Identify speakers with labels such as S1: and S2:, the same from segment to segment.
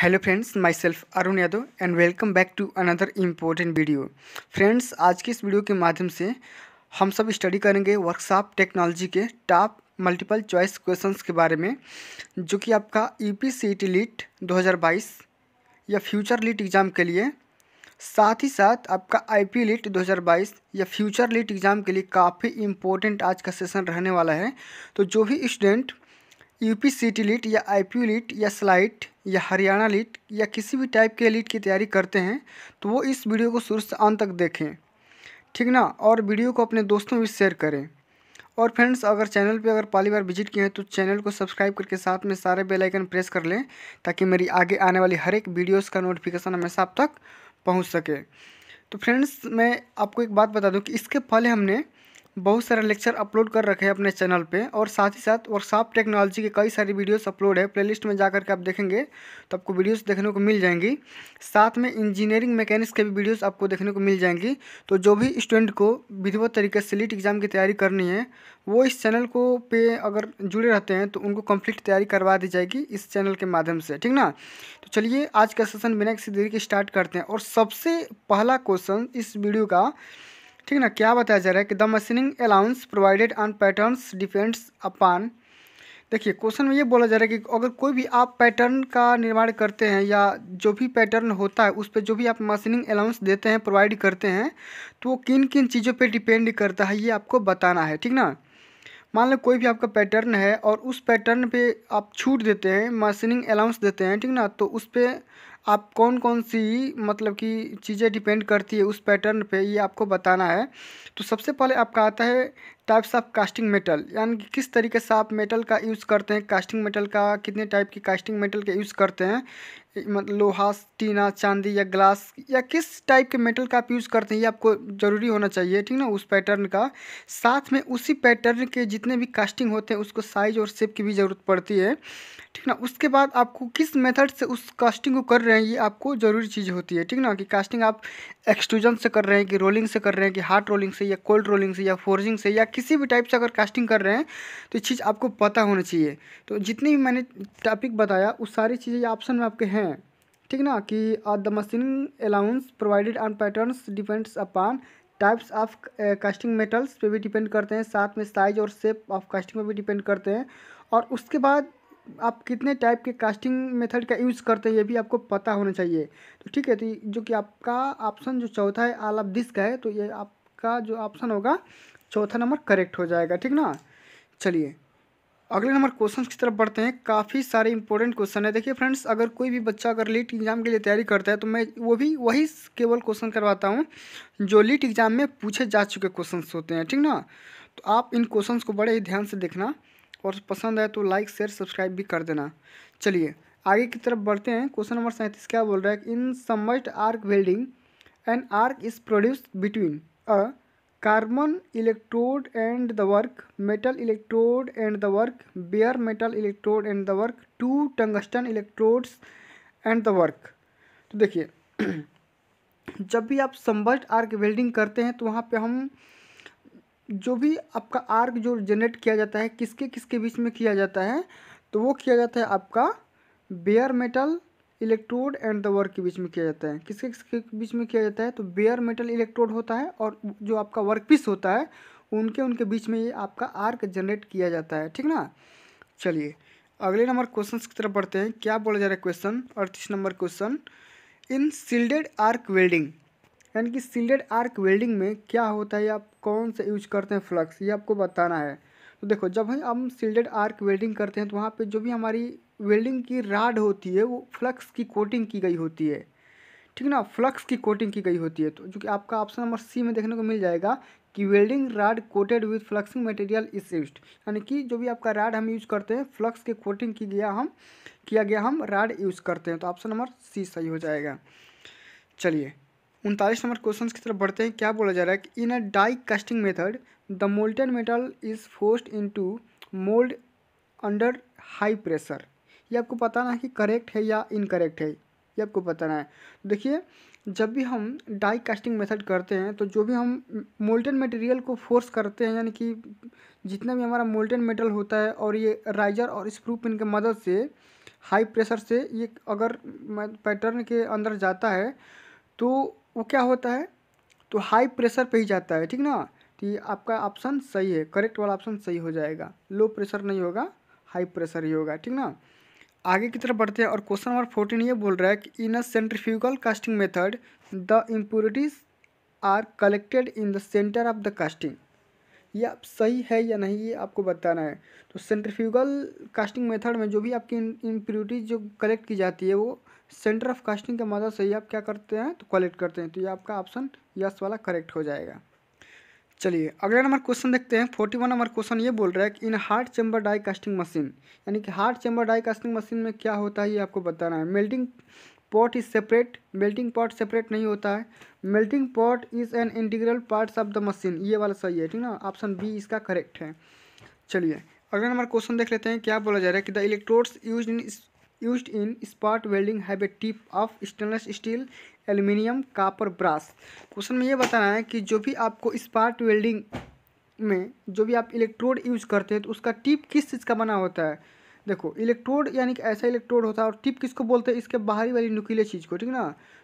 S1: hello friends my self Arun Yadav and welcome back to another important video friends आज के इस video के माध्यम से हम सब स्टडी करेंगे वर्कशॉप टेक्नोलॉजी के टॉप मल्टीपल चॉइस क्वेश्चंस के बारे में जो कि आपका ई पी सी टी लीट दो हज़ार बाईस या फ्यूचर लीट एग्ज़ाम के लिए साथ ही साथ आपका आई पी लीट दो हज़ार बाईस या फ्यूचर लीट एग्ज़ाम के लिए काफ़ी इम्पोर्टेंट आज का सेशन रहने वाला है तो जो भी स्टूडेंट यूपी सिटी लिट या आईपीयू लिट या स्लाइट या हरियाणा लिट या किसी भी टाइप के लिट की तैयारी करते हैं तो वो इस वीडियो को शुरू से अंत तक देखें ठीक ना और वीडियो को अपने दोस्तों में शेयर करें और फ्रेंड्स अगर चैनल पे अगर पहली बार विजिट किए हैं तो चैनल को सब्सक्राइब करके साथ में सारे बेल आइकन प्रेस कर लें ताकि मेरी आगे आने वाली हर एक वीडियोस का नोटिफिकेशन हमेशा आप तक पहुंच सके तो फ्रेंड्स मैं आपको एक बात बता दूं कि इसके पहले हमने बहुत सारे लेक्चर अपलोड कर रखे हैं अपने चैनल पे और साथ ही साथ वर्कशॉप टेक्नोलॉजी के कई सारी वीडियोस अपलोड है प्लेलिस्ट में जाकर के आप देखेंगे तो आपको वीडियोस देखने को मिल जाएंगी साथ में इंजीनियरिंग मैकेनिक्स के भी वीडियोस आपको देखने को मिल जाएंगी तो जो भी स्टूडेंट को विधिवत तरीके से लीट एग्ज़ाम की तैयारी करनी है वो इस चैनल को पे अगर जुड़े रहते हैं तो उनको कम्प्लीट तैयारी करवा दी जाएगी इस चैनल के माध्यम से ठीक ना तो चलिए आज का सेशन बिना किसी देरी के स्टार्ट करते हैं और सबसे पहला क्वेश्चन इस वीडियो का ठीक ना क्या बताया जा रहा है कि the machining allowance provided on patterns depends upon देखिए क्वेश्चन में ये बोला जा रहा है कि अगर कोई भी आप पैटर्न का निर्माण करते हैं या जो भी पैटर्न होता है उस पर जो भी आप मशीनिंग अलाउंस देते हैं प्रोवाइड करते हैं तो वो किन किन चीज़ों पे डिपेंड करता है ये आपको बताना है ठीक ना मान लो कोई भी आपका पैटर्न है और उस पैटर्न पे आप छूट देते हैं मशीनिंग अलाउंस देते हैं ठीक ना तो उस पर आप कौन कौन सी मतलब कि चीज़ें डिपेंड करती है उस पैटर्न पे ये आपको बताना है तो सबसे पहले आपका आता है टाइप्स ऑफ कास्टिंग मेटल यानी कि किस तरीके से आप मेटल का यूज़ करते हैं कास्टिंग मेटल का कितने टाइप की कास्टिंग मेटल का यूज़ करते हैं मतलब लोहा टीना चांदी या ग्लास या किस टाइप के मेटल का आप यूज़ करते हैं ये आपको ज़रूरी होना चाहिए ठीक ना उस पैटर्न का साथ में उसी पैटर्न के जितने भी कास्टिंग होते हैं उसको साइज और शेप की भी ज़रूरत पड़ती है ठीक ना उसके बाद आपको किस मेथड से उस कास्टिंग को कर रहे हैं ये आपको ज़रूरी चीज़ होती है ठीक ना कि कास्टिंग आप एक्सट्रूजन से कर रहे हैं कि रोलिंग से कर रहे हैं कि हार्ड रोलिंग से या कोल्ड रोलिंग से या फोर्जिंग से या किसी भी टाइप से अगर कास्टिंग कर रहे हैं तो ये चीज़ आपको पता होना चाहिए तो जितनी भी मैंने टॉपिक बताया उस सारी चीज़ें ऑप्शन में आपके हैं हैं ठीक ना कि the machine allowance provided on patterns depends upon types of casting metals पे भी डिपेंड करते हैं साथ में साइज और शेप ऑफ कास्टिंग पर भी डिपेंड करते हैं और उसके बाद आप कितने टाइप के कास्टिंग मेथड का यूज़ करते हैं ये भी आपको पता होना चाहिए तो ठीक है तो जो कि आपका ऑप्शन जो चौथा है आल ऑफ दिस का है तो ये आपका जो ऑप्शन होगा चौथा नंबर करेक्ट हो जाएगा ठीक ना चलिए अगले नंबर क्वेश्चन की तरफ बढ़ते हैं काफ़ी सारे इंपॉर्टेंट क्वेश्चन है देखिए फ्रेंड्स अगर कोई भी बच्चा अगर लीट एग्ज़ाम के लिए तैयारी करता है तो मैं वो भी वही केवल क्वेश्चन करवाता हूँ जो लीट एग्ज़ाम में पूछे जा चुके क्वेश्चन होते हैं ठीक ना तो आप इन क्वेश्चन को बड़े ही ध्यान से देखना और पसंद आए तो लाइक शेयर सब्सक्राइब भी कर देना चलिए आगे की तरफ बढ़ते हैं क्वेश्चन नंबर सैंतीस क्या बोल रहा है in submerged arc welding an arc is produce between a carbon electrode and the work metal electrode and the work bare metal electrode and the work two tungsten electrodes and the work तो देखिए जब भी आप संबस्ट arc welding करते हैं तो वहाँ पे हम जो भी आपका आर्क जो जनरेट किया जाता है किसके किसके बीच में किया जाता है तो वो किया जाता है आपका bare metal electrode and the work के बीच में किया जाता है किसके किसके बीच में किया जाता है तो बेयर मेटल इलेक्ट्रोड होता है और जो आपका वर्क पीस होता है उनके उनके बीच में ये आपका आर्क जनरेट किया जाता है ठीक ना चलिए अगले नंबर क्वेश्चन की तरफ बढ़ते हैं क्या बोला जा रहा है क्वेश्चन अड़तीस number question in shielded arc welding यानी कि सिल्डेड आर्क वेल्डिंग में क्या होता है आप कौन सा यूज करते हैं फ्लक्स ये आपको बताना है तो देखो जब हम सिल्डेड आर्क वेल्डिंग करते हैं तो वहाँ पे जो भी हमारी वेल्डिंग की राड होती है वो फ्लक्स की कोटिंग की गई होती है ठीक ना फ्लक्स की कोटिंग की गई होती है तो जो कि आपका ऑप्शन नंबर सी में देखने को मिल जाएगा कि welding rod coated with fluxing material is use यानी कि जो भी आपका राड हम यूज करते हैं फ्लक्स के कोटिंग की गया हम किया गया हम राड यूज़ करते हैं तो ऑप्शन नंबर सी सही हो जाएगा चलिए उनतालीस नंबर क्वेश्चन की तरफ बढ़ते हैं क्या बोला जा रहा है कि in a die casting method the molten metal is forced into mould under high pressure ये आपको बताना है कि करेक्ट है या इनकरेक्ट है ये आपको बताना है देखिए जब भी हम डाई कास्टिंग मेथड करते हैं तो जो भी हम मोल्टन मटेरियल को फोर्स करते हैं यानी कि जितना भी हमारा मोल्टन मेटल होता है और ये राइजर और स्क्रू पिन के मदद से हाई प्रेशर से ये अगर पैटर्न के अंदर जाता है तो वो क्या होता है तो हाई प्रेशर पे ही जाता है ठीक ना कि तो आपका ऑप्शन सही है करेक्ट वाला ऑप्शन सही हो जाएगा लो प्रेशर नहीं होगा हाई प्रेशर ही होगा ठीक ना आगे की तरफ बढ़ते हैं और क्वेश्चन नंबर फोर्टीन ये बोल रहा है कि in a centrifugal casting method the impurities are collected in the centre of the casting ये आप सही है या नहीं ये आपको बताना है तो सेंट्रीफ्यूगल कास्टिंग मेथड में जो भी आपकी इम्प्योरिटीज जो कलेक्ट की जाती है वो सेंटर ऑफ कास्टिंग के मदद से ही आप क्या करते हैं तो कलेक्ट करते हैं तो ये आपका ऑप्शन यस वाला करेक्ट हो जाएगा चलिए अगला नंबर क्वेश्चन देखते हैं फोर्टी वन नंबर क्वेश्चन ये बोल रहा है कि in hot chamber die casting machine यानी कि hot chamber die casting machine में क्या होता है ये आपको बताना है melting pot is separate melting pot separate नहीं होता है melting pot is an integral parts of the machine ये वाला सही है ठीक ना ऑप्शन बी इसका करेक्ट है चलिए अगला नंबर क्वेश्चन देख लेते हैं क्या बोला जा रहा है कि the electrodes use in use in spot welding have a tip of stainless steel aluminium copper brass question में ये बताना है कि जो भी आपको स्पार्ट वेल्डिंग में जो भी आप इलेक्ट्रोड यूज करते हैं तो उसका टिप किस चीज़ का बना होता है देखो इलेक्ट्रोड यानी कि ऐसा इलेक्ट्रोड होता है और टिप किसको बोलते हैं इसके बाहरी वाली नुकीले चीज़ को ठीक ना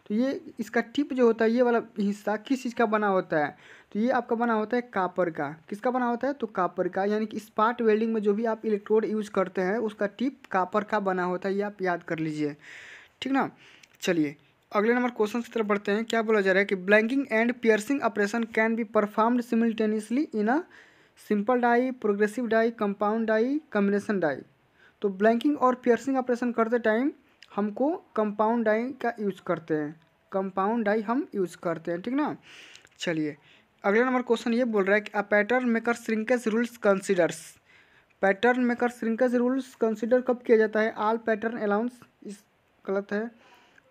S1: तो ये इसका टिप जो होता है ये वाला हिस्सा किस चीज़ का बना होता है तो ये आपका बना होता है कापर का किसका बना होता है तो कापर का यानी कि स्पार्ट वेल्डिंग में जो भी आप इलेक्ट्रोड यूज़ करते हैं उसका टिप कापर का बना होता है ये आप याद कर लीजिए ठीक ना चलिए अगले नंबर क्वेश्चन की तरफ बढ़ते हैं क्या बोला जा रहा है कि blanking and piercing operation can be performed simultaneously in a simple die progressive die compound die combination die तो ब्लैंकिंग और पियर्सिंग ऑपरेशन करते टाइम हमको कंपाउंड डाई का यूज करते हैं कंपाउंड डाई हम यूज करते हैं ठीक ना चलिए अगला नंबर क्वेश्चन ये बोल रहा है कि a pattern maker shrinkage rules considers pattern maker shrinkage rules consider कब किया जाता है आल पैटर्न अलाउंस इस गलत है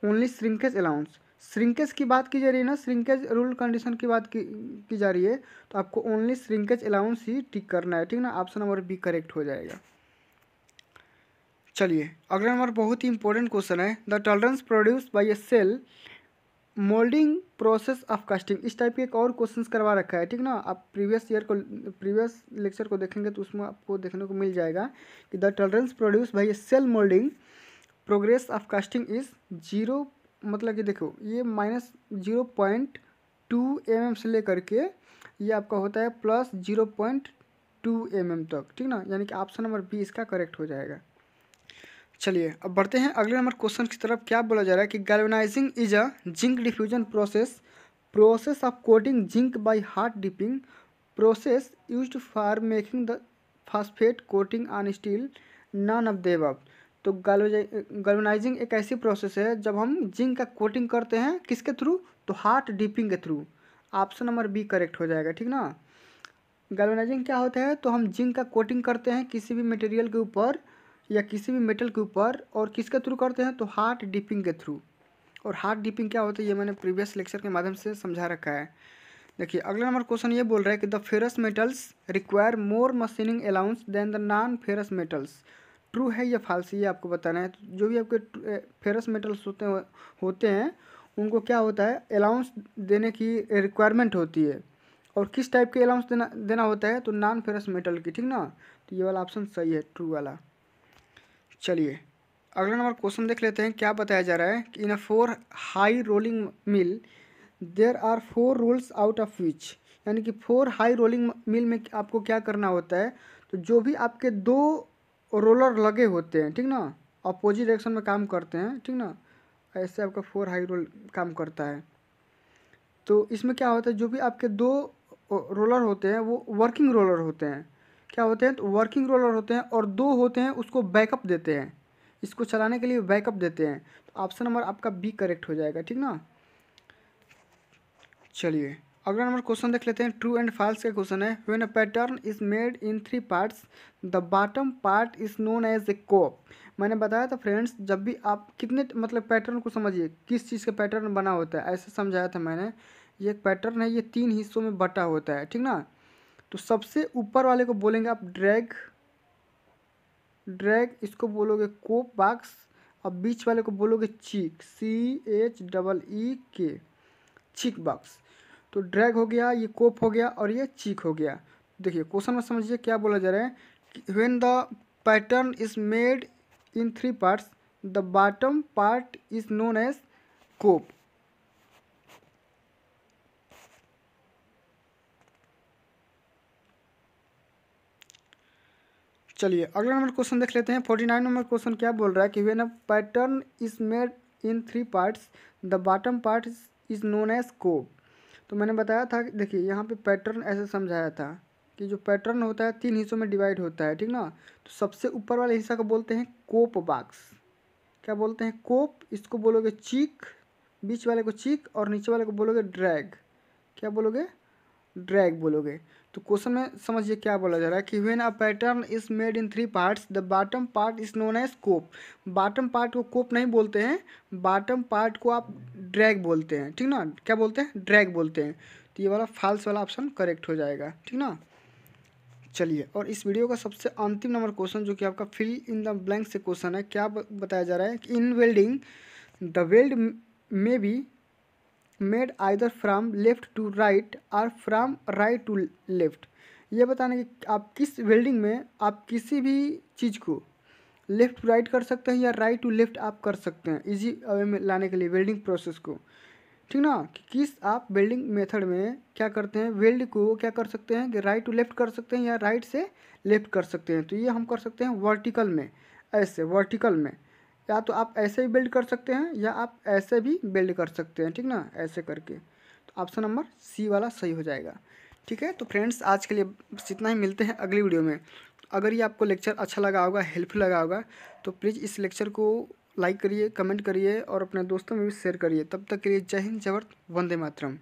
S1: ओनली श्रिंकेज अलाउंस श्रिंकेज की बात की जा रही है ना श्रिंकेज रूल कंडीशन की बात की, की जा रही है तो आपको ओनली श्रिंकेज अलाउंस ही टिक करना है ठीक ना ऑप्शन नंबर बी करेक्ट हो जाएगा चलिए अगला नंबर बहुत ही इंपॉर्टेंट क्वेश्चन है the tolerance produce by a shell moulding process of casting इस टाइप के एक और क्वेश्चन करवा रखा है ठीक ना आप प्रीवियस ईयर को प्रीवियस लेक्चर को देखेंगे तो उसमें आपको देखने को मिल जाएगा कि the tolerance produce by a shell moulding progress of casting is zero मतलब कि देखो ये minus zero point two mm एम से लेकर के ये आपका होता है plus zero point two mm एम तक ठीक ना यानी कि ऑप्शन नंबर बी इसका करेक्ट हो जाएगा चलिए अब बढ़ते हैं अगले नंबर क्वेश्चन की तरफ क्या बोला जा रहा है कि galvanizing is a zinc diffusion process process of coating zinc by hot dipping process used for making the phosphate coating on steel none of these तो गल्वनाइजिंग एक ऐसी प्रोसेस है जब हम जिंक का कोटिंग करते हैं किसके थ्रू तो हार्ट डिपिंग के through option number B correct हो जाएगा ठीक ना गल्वनाइजिंग क्या होता है तो हम जिंक का कोटिंग करते हैं किसी भी मटेरियल के ऊपर या किसी भी मेटल के ऊपर और किसके थ्रू करते हैं तो हार्ट डिपिंग के थ्रू और हार्ट डिपिंग क्या होता है ये मैंने प्रीवियस लेक्चर के माध्यम से समझा रखा है देखिए अगला नंबर क्वेश्चन ये बोल रहा है कि the ferrous metals require more machining allowance than the non ferrous metals true है या फाल्स ये आपको बताना है तो जो भी आपके फेरस मेटल्स होते होते हैं उनको क्या होता है अलाउंस देने की रिक्वायरमेंट होती है और किस टाइप के अलाउंस देना देना होता है तो नॉन फेरस मेटल की ठीक ना तो ये वाला ऑप्शन सही है ट्रू वाला चलिए अगला नंबर क्वेश्चन देख लेते हैं क्या बताया जा रहा है कि in a four high rolling mill there are four rolls out of which यानी कि फोर हाई रोलिंग मिल में आपको क्या करना होता है तो जो भी आपके दो रोलर लगे होते हैं ठीक ना अपोजिट डायरेक्शन में काम करते हैं ठीक ना ऐसे आपका फोर हाई रोल काम करता है तो इसमें क्या होता है जो भी आपके दो रोलर होते हैं वो वर्किंग रोलर होते हैं क्या होते हैं तो वर्किंग रोलर होते हैं और दो होते हैं उसको बैकअप देते हैं इसको चलाने के लिए बैकअप देते हैं तो ऑप्शन नंबर आपका बी करेक्ट हो जाएगा ठीक ना चलिए अगला नंबर क्वेश्चन देख लेते हैं ट्रू एंड फॉल्स का क्वेश्चन है when a pattern is made in three parts the bottom part is known as a cope मैंने बताया था फ्रेंड्स जब भी आप कितने मतलब पैटर्न को समझिए किस चीज़ का पैटर्न बना होता है ऐसे समझाया था मैंने ये पैटर्न है ये तीन हिस्सों में बटा होता है ठीक ना तो सबसे ऊपर वाले को बोलेंगे आप ड्रैग ड्रैग इसको बोलोगे कोप बाक्स और बीच वाले को बोलोगे चीक सी एच डबल ई के चीक बॉक्स तो ड्रैग हो गया ये कोप हो गया और ये चीक हो गया देखिए क्वेश्चन में समझिए क्या बोला जा रहा है when the pattern is made in three parts the bottom part is known as cope चलिए अगला नंबर क्वेश्चन देख लेते हैं फोर्टी नाइन नंबर क्वेश्चन क्या बोल रहा है कि when a pattern is made in three parts the bottom part is known as cope तो मैंने बताया था देखिए यहाँ पे पैटर्न ऐसे समझाया था कि जो पैटर्न होता है तीन हिस्सों में डिवाइड होता है ठीक ना तो सबसे ऊपर वाले हिस्सा को बोलते हैं कोप बाक्स क्या बोलते हैं कोप इसको बोलोगे चीक बीच वाले को चीक और नीचे वाले को बोलोगे ड्रैग क्या बोलोगे ड्रैग बोलोगे तो क्वेश्चन में समझिए क्या बोला जा रहा है कि when a pattern is made in three parts the bottom part is known as cope bottom part को कोप नहीं बोलते हैं बॉटम पार्ट को आप ड्रैग बोलते हैं ठीक ना क्या बोलते हैं ड्रैग बोलते हैं तो ये वाला फाल्स वाला ऑप्शन करेक्ट हो जाएगा ठीक ना चलिए और इस वीडियो का सबसे अंतिम नंबर क्वेश्चन जो कि आपका फिल इन द ब्लैंक से क्वेश्चन है क्या बताया जा रहा है कि in welding the weld may be made either from left to right और फ्राम राइट टू लेफ़्ट ये बताना कि आप किस वेल्डिंग में आप किसी भी चीज़ को लेफ़्ट टू राइट कर सकते हैं या राइट टू लेफ़्ट आप कर सकते हैं इजी वे में लाने के लिए वेल्डिंग प्रोसेस को ठीक ना कि किस आप वेल्डिंग मेथड में क्या करते हैं वेल्ड को क्या कर सकते हैं कि राइट टू लेफ़्ट कर सकते हैं या राइट से लेफ़्ट कर सकते हैं तो ये हम कर सकते हैं वर्टिकल में ऐसे वर्टिकल में या तो आप ऐसे भी बिल्ड कर सकते हैं या आप ऐसे भी बिल्ड कर सकते हैं ठीक ना ऐसे करके तो ऑप्शन नंबर सी वाला सही हो जाएगा ठीक है तो फ्रेंड्स आज के लिए बस इतना ही मिलते हैं अगली वीडियो में अगर ये आपको लेक्चर अच्छा लगा होगा हेल्पफुल लगा होगा तो प्लीज़ इस लेक्चर को लाइक करिए कमेंट करिए और अपने दोस्तों में भी शेयर करिए तब तक के लिए जय हिंद जय भारत वंदे मातरम